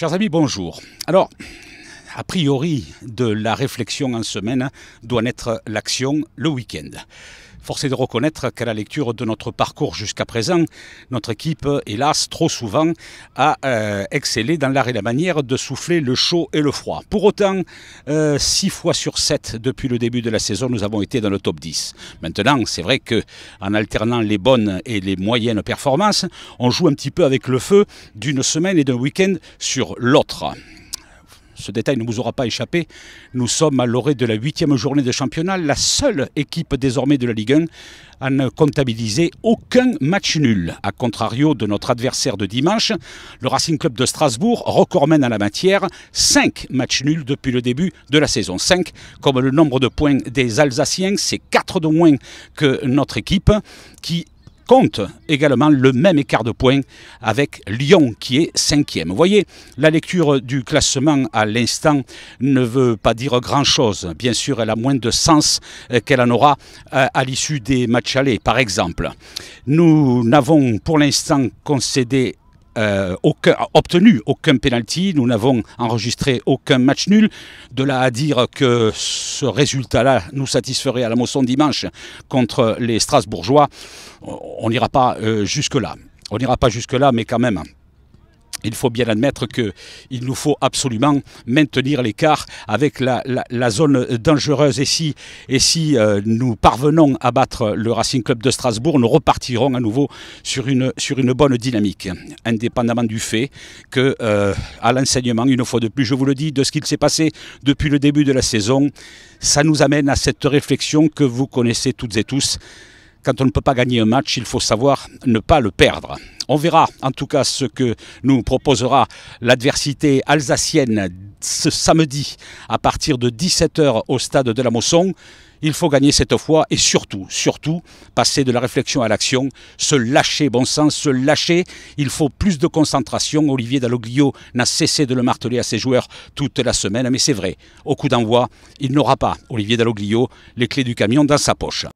Chers amis, bonjour. Alors, a priori, de la réflexion en semaine doit naître l'action le week-end. Force est de reconnaître qu'à la lecture de notre parcours jusqu'à présent, notre équipe, hélas, trop souvent, a euh, excellé dans l'art et la manière de souffler le chaud et le froid. Pour autant, 6 euh, fois sur 7 depuis le début de la saison, nous avons été dans le top 10. Maintenant, c'est vrai que en alternant les bonnes et les moyennes performances, on joue un petit peu avec le feu d'une semaine et d'un week-end sur l'autre ce détail ne vous aura pas échappé, nous sommes à l'orée de la huitième journée de championnat, la seule équipe désormais de la Ligue 1 à ne comptabiliser aucun match nul. A contrario de notre adversaire de dimanche, le Racing Club de Strasbourg, recordman en la matière, 5 matchs nuls depuis le début de la saison. 5 comme le nombre de points des Alsaciens, c'est 4 de moins que notre équipe qui compte également le même écart de points avec Lyon qui est cinquième. Vous voyez, la lecture du classement à l'instant ne veut pas dire grand-chose. Bien sûr, elle a moins de sens qu'elle en aura à l'issue des matchs allés, par exemple. Nous n'avons pour l'instant concédé euh, aucun, obtenu aucun penalty, nous n'avons enregistré aucun match nul. De là à dire que ce résultat-là nous satisferait à la moisson dimanche contre les Strasbourgeois, on n'ira pas euh, jusque-là. On n'ira pas jusque-là, mais quand même il faut bien admettre qu'il nous faut absolument maintenir l'écart avec la, zone dangereuse. Et si, et si euh, nous parvenons à battre le Racing Club de Strasbourg, nous repartirons à nouveau sur une, sur une bonne dynamique, indépendamment du fait que, euh, à l'enseignement, une fois de plus, je vous le dis, de ce qu'il s'est passé depuis le début de la saison, ça nous amène à cette réflexion que vous connaissez toutes et tous. Quand on ne peut pas gagner un match, il faut savoir ne pas le perdre. On verra en tout cas ce que nous proposera l'adversité alsacienne ce samedi à partir de 17h au stade de la Mosson. Il faut gagner cette fois et surtout, surtout, passer de la réflexion à l'action, se lâcher, bon sens, se lâcher. Il faut plus de concentration. Olivier Dalloglio n'a cessé de le marteler à ses joueurs toute la semaine, mais c'est vrai, au coup d'envoi, il n'aura pas, Olivier Dalloglio, les clés du camion dans sa poche.